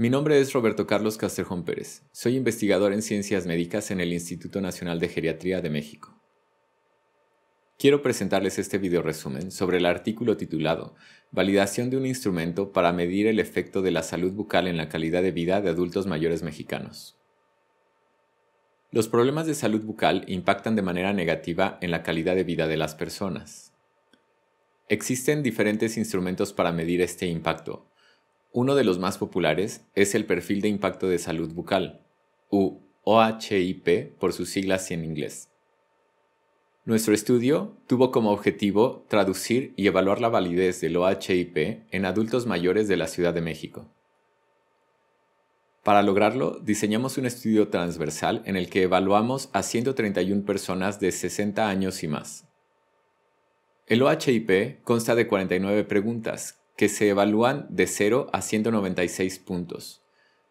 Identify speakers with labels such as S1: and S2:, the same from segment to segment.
S1: Mi nombre es Roberto Carlos Castrejón Pérez. Soy investigador en ciencias médicas en el Instituto Nacional de Geriatría de México. Quiero presentarles este video resumen sobre el artículo titulado Validación de un instrumento para medir el efecto de la salud bucal en la calidad de vida de adultos mayores mexicanos. Los problemas de salud bucal impactan de manera negativa en la calidad de vida de las personas. Existen diferentes instrumentos para medir este impacto, uno de los más populares es el perfil de impacto de salud bucal, u OHIP por sus siglas en inglés. Nuestro estudio tuvo como objetivo traducir y evaluar la validez del OHIP en adultos mayores de la Ciudad de México. Para lograrlo, diseñamos un estudio transversal en el que evaluamos a 131 personas de 60 años y más. El OHIP consta de 49 preguntas que se evalúan de 0 a 196 puntos,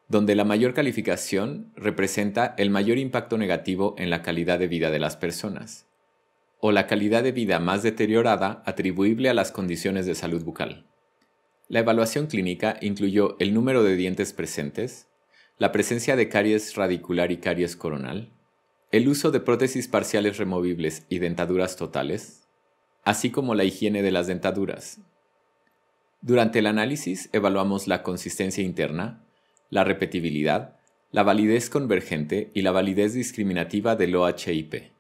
S1: donde la mayor calificación representa el mayor impacto negativo en la calidad de vida de las personas, o la calidad de vida más deteriorada atribuible a las condiciones de salud bucal. La evaluación clínica incluyó el número de dientes presentes, la presencia de caries radicular y caries coronal, el uso de prótesis parciales removibles y dentaduras totales, así como la higiene de las dentaduras, durante el análisis evaluamos la consistencia interna, la repetibilidad, la validez convergente y la validez discriminativa del OHIP.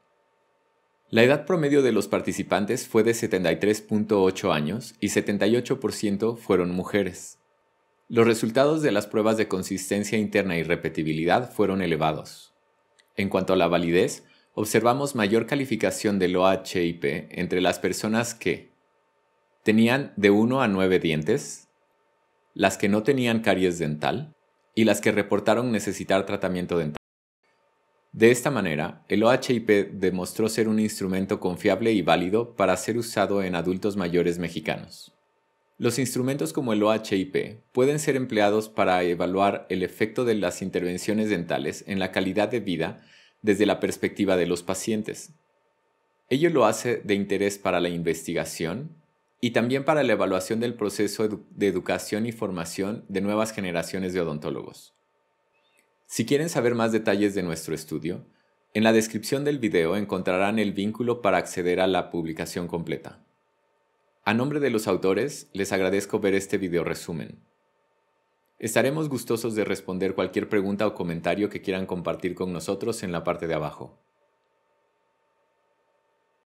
S1: La edad promedio de los participantes fue de 73.8 años y 78% fueron mujeres. Los resultados de las pruebas de consistencia interna y repetibilidad fueron elevados. En cuanto a la validez, observamos mayor calificación del OHIP entre las personas que tenían de 1 a 9 dientes, las que no tenían caries dental y las que reportaron necesitar tratamiento dental. De esta manera, el OHIP demostró ser un instrumento confiable y válido para ser usado en adultos mayores mexicanos. Los instrumentos como el OHIP pueden ser empleados para evaluar el efecto de las intervenciones dentales en la calidad de vida desde la perspectiva de los pacientes. Ello lo hace de interés para la investigación, y también para la evaluación del proceso de educación y formación de nuevas generaciones de odontólogos. Si quieren saber más detalles de nuestro estudio, en la descripción del video encontrarán el vínculo para acceder a la publicación completa. A nombre de los autores, les agradezco ver este video resumen. Estaremos gustosos de responder cualquier pregunta o comentario que quieran compartir con nosotros en la parte de abajo.